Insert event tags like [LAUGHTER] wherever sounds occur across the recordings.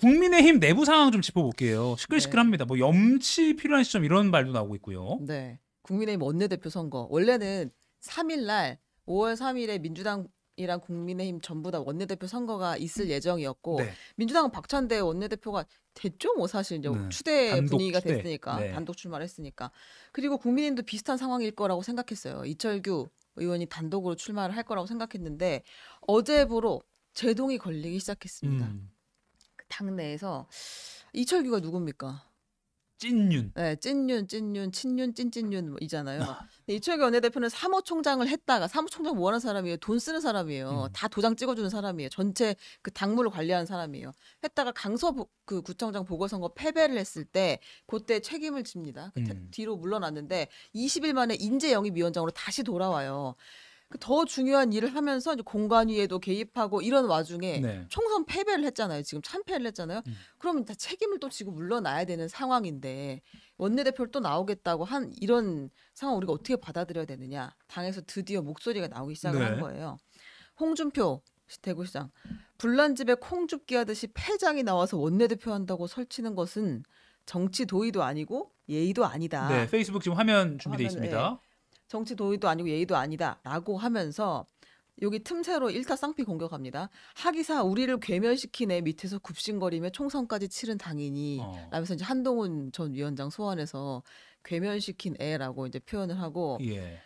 국민의힘 내부 상황 좀 짚어볼게요. 시끌시끌합니다. 네. 뭐 염치 필요한 시점 이런 말도 나오고 있고요. 네. 국민의힘 원내대표 선거 원래는 3일날 5월 3일에 민주당 이랑 국민의힘 전부 다 원내대표 선거가 있을 음. 예정이었고 네. 민주당은 박찬대 원내대표가 됐죠 뭐 사실 이제 네. 추대 분위기가 추대. 됐으니까 네. 단독 출마를 했으니까 그리고 국민의힘도 비슷한 상황일 거라고 생각했어요 이철규 의원이 단독으로 출마를 할 거라고 생각했는데 어제부로 제동이 걸리기 시작했습니다. 음. 장내에서 이철규가 누굽니까? 찐윤. 네, 찐윤, 찐윤, 친윤, 찐찐윤이잖아요. 뭐 아. 이철규 원내대표는 사무총장을 했다가 사무총장 뭐 하는 사람이에요? 돈 쓰는 사람이에요. 음. 다 도장 찍어주는 사람이에요. 전체 그 당무를 관리하는 사람이에요. 했다가 강서 그 구청장 보궐선거 패배를 했을 때 그때 책임을 집니다. 그 음. 뒤로 물러났는데 20일 만에 인재 영입위원장으로 다시 돌아와요. 그 더 중요한 일을 하면서 공간위에도 개입하고 이런 와중에 네. 총선 패배를 했잖아요. 지금 참패를 했잖아요. 음. 그러면 다 책임을 또 지고 물러나야 되는 상황인데 원내대표를 또 나오겠다고 한 이런 상황 우리가 어떻게 받아들여야 되느냐. 당에서 드디어 목소리가 나오기 시작을 네. 한 거예요. 홍준표 대구시장 불난집에 콩죽기 하듯이 패장이 나와서 원내대표 한다고 설치는 것은 정치 도의도 아니고 예의도 아니다. 네, 페이스북 지금 화면 준비되어 있습니다. 네. 정치 도의도 아니고 예의도 아니다라고 하면서 여기 틈새로 일타쌍피 공격합니다. 하기사 우리를 괴멸시킨 애 밑에서 굽신거리며 총선까지 치른 당인이 어. 라면서 이제 한동훈 전 위원장 소환해서 괴멸시킨 애라고 이제 표현을 하고 예.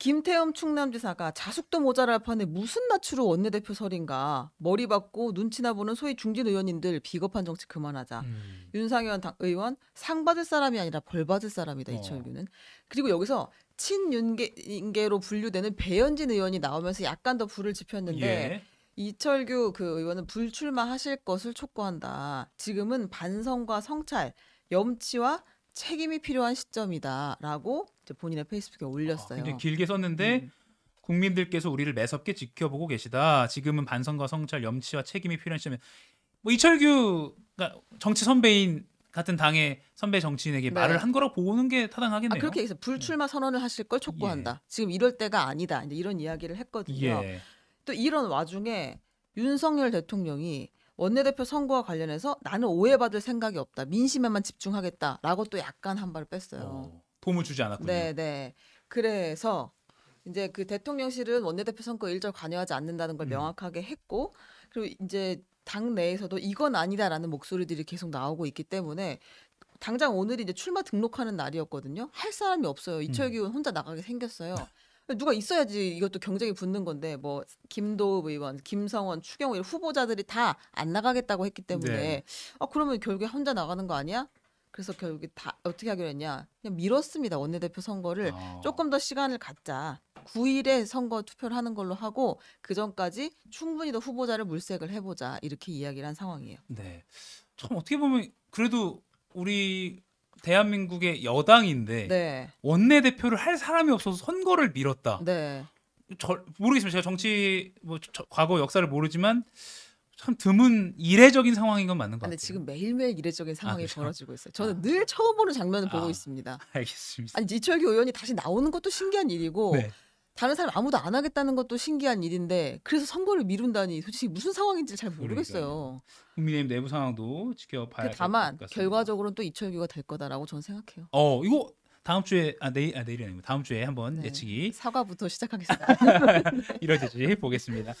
김태흠 충남지사가 자숙도 모자랄 판에 무슨 낯으로 원내대표설인가 머리 박고 눈치나 보는 소위 중진 의원님들 비겁한 정치 그만하자 음. 윤상현 당 의원 상 받을 사람이 아니라 벌 받을 사람이다 어. 이철규는 그리고 여기서 친윤계로 분류되는 배현진 의원이 나오면서 약간 더 불을 지폈는데 예. 이철규 그 의원은 불출마하실 것을 촉구한다 지금은 반성과 성찰 염치와 책임이 필요한 시점이다라고 본인의 페이스북에 올렸어요. 아, 근데 길게 썼는데 음. 국민들께서 우리를 매섭게 지켜보고 계시다. 지금은 반성과 성찰, 염치와 책임이 필요한 시점에 뭐 이철규 정치 선배인 같은 당의 선배 정치인에게 네. 말을 한 거라고 보는 게 아, 타당하겠네요. 아, 그렇게 해서 불출마 네. 선언을 하실 걸 촉구한다. 예. 지금 이럴 때가 아니다. 이제 이런 이야기를 했거든요. 예. 또 이런 와중에 윤석열 대통령이 원내대표 선거와 관련해서 나는 오해받을 생각이 없다. 민심에만 집중하겠다라고 또 약간 한발 뺐어요. 어, 도움을 주지 않았군요. 네, 네. 그래서 이제 그 대통령실은 원내대표 선거 일절 관여하지 않는다는 걸 음. 명확하게 했고 그리고 이제 당 내에서도 이건 아니다라는 목소리들이 계속 나오고 있기 때문에 당장 오늘이 이제 출마 등록하는 날이었거든요. 할 사람이 없어요. 음. 이철규 의원 혼자 나가게 생겼어요. 누가 있어야지 이것도 경쟁이 붙는 건데 뭐 김도읍 의원, 김성원, 추경호 후보자들이 다 안 나가겠다고 했기 때문에 네. 아 그러면 결국에 혼자 나가는 거 아니야? 그래서 결국에 다 어떻게 하기로 했냐? 그냥 미뤘습니다. 원내대표 선거를 어. 조금 더 시간을 갖자. 9일에 선거 투표를 하는 걸로 하고 그 전까지 충분히 더 후보자를 물색을 해보자 이렇게 이야기를 한 상황이에요. 네, 참 어떻게 보면 그래도 우리 대한민국의 여당인데 네. 원내 대표를 할 사람이 없어서 선거를 미뤘다. 네. 저, 모르겠습니다. 제가 정치 뭐 저, 과거 역사를 모르지만 참 드문 이례적인 상황인 건 맞는 것 같아요. 근데 지금 매일매일 이례적인 아, 상황이 아, 벌어지고 있어요. 저는 아. 늘 처음 보는 장면을 아. 보고 있습니다. 알겠습니다. 아니 이철규 의원이 다시 나오는 것도 신기한 일이고 네. 다른 사람 아무도 안 하겠다는 것도 신기한 일인데 그래서 선거를 미룬다니 솔직히 무슨 상황인지 잘 모르겠어요. 그러니까 국민의힘 내부 상황도 지켜봐야. 그 다만 다 결과적으로는 또 이철규가 될 거다라고 저는 생각해요. 어 이거 다음 주에 아 내일 아 내일이 아니고 다음 주에 한번 네, 예측이 사과부터 시작하겠습니다. [LAUGHS] 이런 예측 보겠습니다.